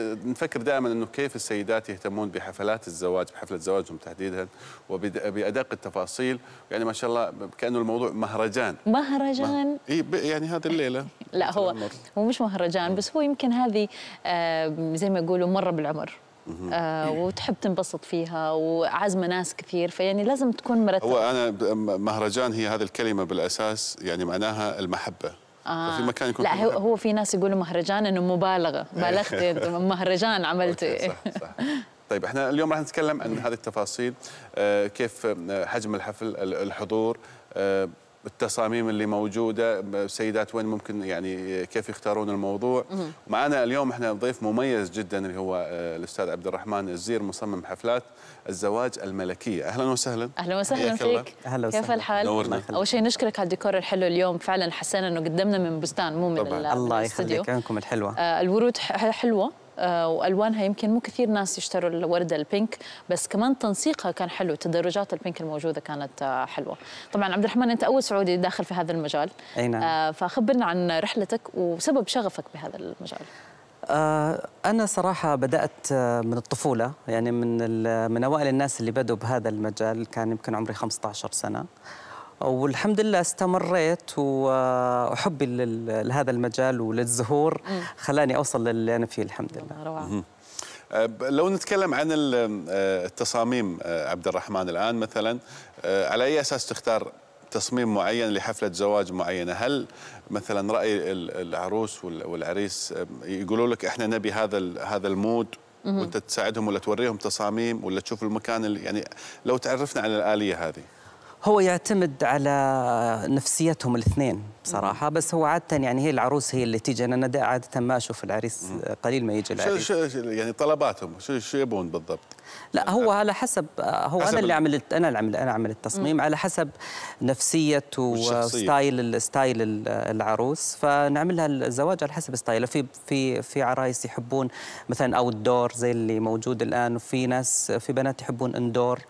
نفكر دائما انه كيف السيدات يهتمون بحفلات الزواج بحفله زواجهم تحديدا وبادق التفاصيل يعني ما شاء الله كانه الموضوع مهرجان مهرجان اي يعني هذه الليله لا هو هو مش مهرجان بس هو يمكن هذه زي ما يقولوا مره بالعمر آه وتحب تنبسط فيها وعازمه ناس كثير فيعني لازم تكون مرتبه هو انا مهرجان هي هذه الكلمه بالاساس يعني معناها المحبه آه. في مكان يكون لا في مكان. هو في ناس يقولوا مهرجان انه مبالغه إيه. بالغت مهرجان عملتي صح صح طيب احنا اليوم راح نتكلم عن هذه التفاصيل آه، كيف آه، حجم الحفل الحضور آه، التصاميم اللي موجوده السيدات وين ممكن يعني كيف يختارون الموضوع معنا اليوم احنا ضيف مميز جدا اللي هو آه، الاستاذ عبد الرحمن الزير مصمم حفلات الزواج الملكيه اهلا وسهلا اهلا وسهلا فيك اهلا وسهلا كيف الحال نورنا اول شيء نشكرك على الديكور الحلو اليوم فعلا حسينا انه قدمنا من بستان مو من الله يخليك عنكم الحلوه آه، الورود حلوه آه، والوانها يمكن مو كثير ناس يشتروا الورده البينك بس كمان تنسيقها كان حلو تدرجات البينك الموجوده كانت آه، حلوه طبعا عبد الرحمن انت اول سعودي داخل في هذا المجال اي نعم آه، فخبرنا عن رحلتك وسبب شغفك بهذا المجال أنا صراحة بدأت من الطفولة يعني من من أوائل الناس اللي بدوا بهذا المجال كان يمكن عمري 15 سنة والحمد لله استمريت وحبي لهذا المجال وللزهور خلاني اوصل للي انا فيه الحمد لله روعة. أه، لو نتكلم عن أه، التصاميم أه، عبد الرحمن الان مثلا على اي اساس تختار تصميم معين لحفله زواج معينه هل مثلا راي العروس والعريس يقولوا لك احنا نبي هذا هذا المود وانت تساعدهم ولا توريهم تصاميم ولا تشوف المكان اللي يعني لو تعرفنا على الاليه هذه هو يعتمد على نفسيتهم الاثنين بصراحة بس هو عادة يعني هي العروس هي اللي تيجي أنا عادة ما أشوف العريس قليل ما يجي العريس شو شو يعني طلباتهم شو شو يبون بالضبط لا هو على حسب آه، هو حسب انا اللي عملت انا اللي عملت انا عملت التصميم على حسب نفسيه وستايل الستايل العروس فنعملها الزواج على حسب ستايله في في في عرايس يحبون مثلا اوت دور زي اللي موجود الان وفي ناس في بنات يحبون اندور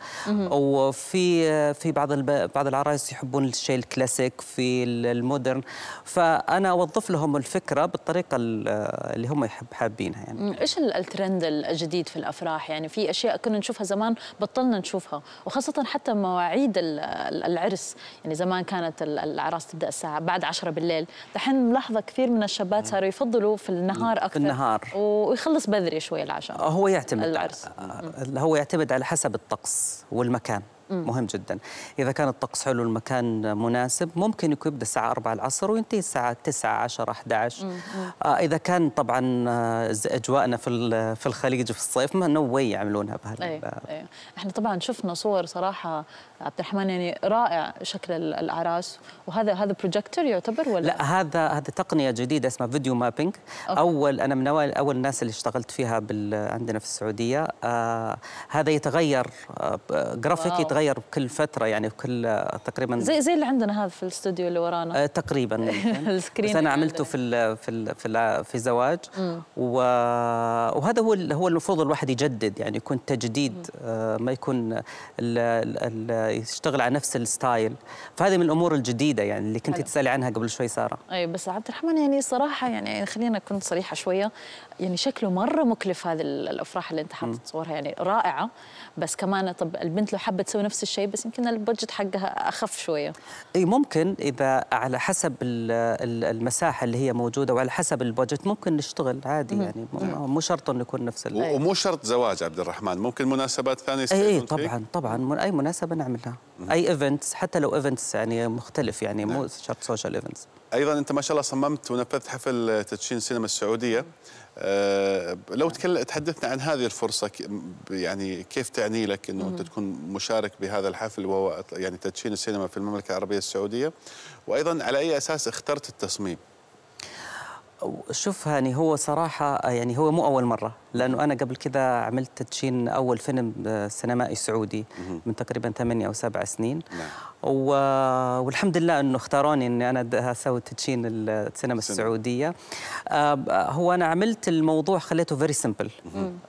وفي في بعض بعض العرايس يحبون الشيء الكلاسيك في المودرن فانا اوظف لهم الفكره بالطريقه اللي هم يحب حابينها يعني ايش الترند الجديد في الافراح يعني في اشياء اشياء كنا نشوفها زمان بطلنا نشوفها وخاصه حتى مواعيد العرس يعني زمان كانت الاعراس تبدا الساعه بعد 10 بالليل دحين ملاحظه كثير من الشباب صاروا يفضلوا في النهار اكثر في النهار ويخلص بدري شوي العشاء هو يعتمد العرس هو يعتمد على حسب الطقس والمكان مهم جدا إذا كان الطقس حلو المكان مناسب ممكن يكون يبدأ الساعة 4 العصر وينتهي الساعة 9 10 11 إذا كان طبعا آه، أجواءنا في في الخليج في الصيف ما نو يعملونها بهال أيه. أيه. احنا طبعا شفنا صور صراحة عبد الرحمن يعني رائع شكل الاعراس وهذا هذا بروجيكتور يعتبر ولا لا هذا هذه تقنيه جديده اسمها فيديو مابينج اول انا من أول, اول الناس اللي اشتغلت فيها بال... عندنا في السعوديه آه هذا يتغير آه جرافيك واو. يتغير كل فتره يعني كل آه، تقريبا زي زي اللي عندنا هذا في الاستوديو اللي ورانا آه تقريبا يعني السكرين بس انا عملته في الـ في الـ في, الـ في زواج و... وهذا هو هو المفروض الواحد يجدد يعني يكون تجديد آه ما يكون الـ الـ يشتغل على نفس الستايل فهذه من الامور الجديده يعني اللي كنت تسالي عنها قبل شوي ساره اي بس عبد الرحمن يعني صراحه يعني خلينا اكون صريحه شويه يعني شكله مره مكلف هذه الافراح اللي انت حاطط صورها يعني رائعه بس كمان طب البنت لو حابه تسوي نفس الشيء بس يمكن البادجت حقها اخف شويه اي ممكن اذا على حسب المساحه اللي هي موجوده وعلى حسب البادجت ممكن نشتغل عادي مم. يعني مو شرط انه يكون نفس ومو شرط زواج عبد الرحمن ممكن مناسبات ثانيه اي طبعا طبعا اي مناسبه نعمل منها اي ايفنتس حتى لو ايفنتس يعني مختلف يعني مو نعم. شرط سوشيال ايفنتس ايضا انت ما شاء الله صممت ونفذت حفل تدشين سينما السعوديه أه لو تكلم تحدثنا عن هذه الفرصه يعني كيف تعني لك انه انت تكون مشارك بهذا الحفل وهو يعني تدشين السينما في المملكه العربيه السعوديه وايضا على اي اساس اخترت التصميم؟ شوف هاني هو صراحة يعني هو مو أول مرة لأنه أنا قبل كذا عملت تدشين أول فيلم آه، سينمائي سعودي من تقريبا ثمانية أو سبع سنين نعم. و... والحمد لله انه اختاروني اني انا اسوي تدشين السينما السعوديه آه، هو انا عملت الموضوع خليته فيري سمبل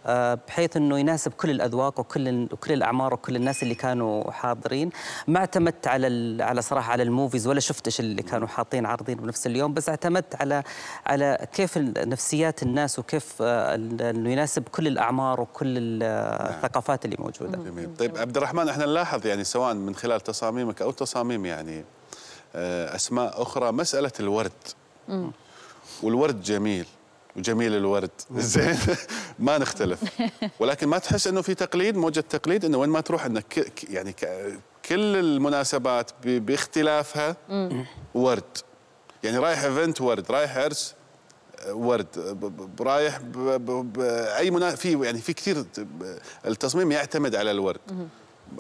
آه، بحيث انه يناسب كل الاذواق وكل وكل الاعمار وكل الناس اللي كانوا حاضرين ما اعتمدت على ال... على صراحه على الموفيز ولا شفت ايش اللي كانوا حاطين عارضين بنفس اليوم بس اعتمدت على على كيف نفسيات الناس وكيف آه، انه يناسب كل الاعمار وكل نعم. الثقافات اللي موجوده جميل طيب عبد الرحمن احنا نلاحظ يعني سواء من خلال تصاميمك هناك أو تصاميم يعني آه، أسماء أخرى مسألة الورد والورد جميل وجميل الورد زين ما نختلف ولكن ما تحس انه في تقليد موجه تقليد انه وين ما تروح انك يعني كل المناسبات باختلافها ورد يعني رايح ايفنت ورد رايح عرس ورد رايح باي في يعني في كثير التصميم يعتمد على الورد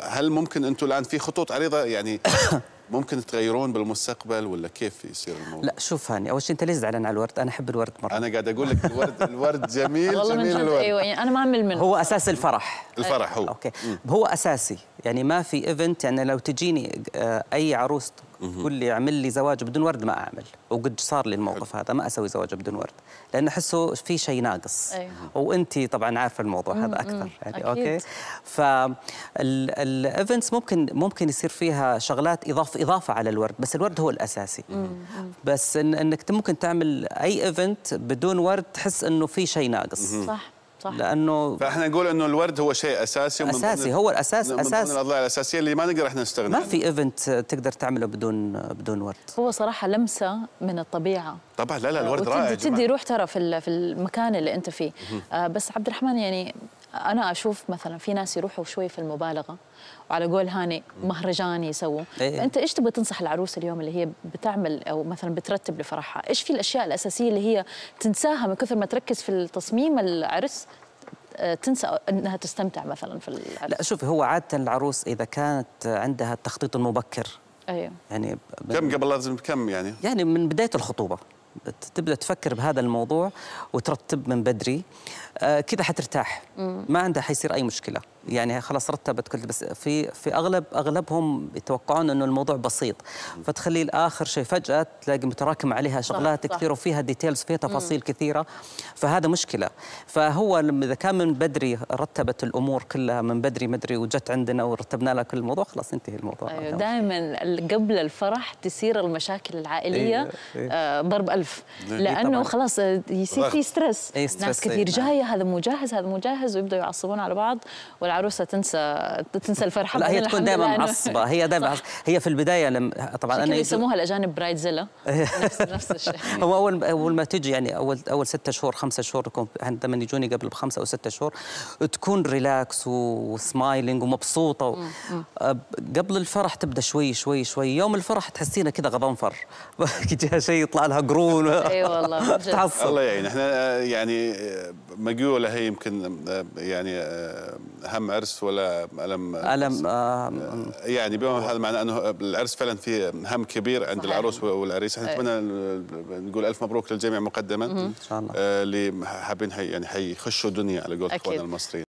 هل ممكن انتم الان في خطوط عريضه يعني ممكن تغيرون بالمستقبل ولا كيف يصير الموضوع؟ لا شوف هاني اول شيء انت ليش زعلان على الورد؟ انا احب الورد مره انا قاعد اقول لك الورد الورد جميل والله جميل الورد ايوه يعني انا ما امل منه هو اساس الفرح الفرح هو اوكي هو اساسي يعني ما في ايفنت يعني لو تجيني آه، اي عروس قول لي اعمل لي زواج بدون ورد ما اعمل وقد صار لي الموقف هذا ما اسوي زواج بدون ورد لان احسه في شيء ناقص أيوه. وانت طبعا عارفه الموضوع هذا اكثر يعني أكيد. اوكي فالايفنتس ممكن ممكن يصير فيها شغلات اضافه اضافه على الورد بس الورد هو الاساسي مم. بس إن انك ممكن تعمل اي ايفنت بدون ورد تحس انه في شيء ناقص صح صح لانه فاحنا نقول انه الورد هو شيء اساسي ومن اساسي هو الاساس من اساس من الاضلاع الاساسيه اللي ما نقدر احنا نستغنى ما في ايفنت تقدر تعمله بدون بدون ورد هو صراحه لمسه من الطبيعه طبعا لا لا الورد رائع تدي روح ترى في في المكان اللي انت فيه آه بس عبد الرحمن يعني انا اشوف مثلا في ناس يروحوا شوي في المبالغه وعلى قول هاني مهرجان يسووا أيه. انت ايش تبغى تنصح العروس اليوم اللي هي بتعمل او مثلا بترتب لفرحها ايش في الاشياء الاساسيه اللي هي تنساها من كثر ما تركز في التصميم العرس آه، تنسى انها تستمتع مثلا في العرس. لا شوف هو عاده العروس اذا كانت عندها التخطيط المبكر ايوه يعني كم قبل لازم كم يعني؟ يعني من بدايه الخطوبه تبدا تفكر بهذا الموضوع وترتب من بدري آه، كذا حترتاح ما عندها حيصير اي مشكله يعني خلاص رتبت كل بس في في اغلب اغلبهم يتوقعون انه الموضوع بسيط فتخلي الاخر شيء فجاه تلاقي متراكم عليها شغلات صح كثير وفيها ديتيلز فيها تفاصيل كثيره فهذا مشكله فهو اذا كان من بدري رتبت الامور كلها من بدري مدري وجت عندنا ورتبنا لها كل الموضوع خلاص انتهي الموضوع أيوه دائما قبل الفرح تصير المشاكل العائليه أيوه أيوه ضرب الف إيه، إيه، لانه خلاص آه، يصير في ستريس إيه، ناس كثير نعم. جايه هذا مو جاهز هذا مو جاهز ويبداوا يعصبون على بعض والع العروسه تنسى تنسى الفرحه لا هي تكون دائما معصبه هي دائما هي في البدايه لم طبعا انا يسموها الاجانب برايدزيلا نفس نفس الشيء هو اول اول ما تجي يعني اول اول ستة شهور خمسة شهور تكون يجوني قبل بخمسة او ستة شهور تكون ريلاكس وسمايلينج ومبسوطه قبل الفرح تبدا شوي شوي شوي يوم الفرح تحسينها كذا غضنفر يجيها شيء يطلع لها قرون اي والله تعصب الله يعين احنا آه، يعني آه، مقيوله هي يمكن آه، يعني هم عرس ولا الم الم آه يعني بما هذا معناه انه العرس فعلا فيه هم كبير عند صحيح. العروس والعريس احنا إيه. نتمنى نقول الف مبروك للجميع مقدما ان شاء الله اللي آه، حابين يعني حيخشوا دنيا على قول اخواننا المصريين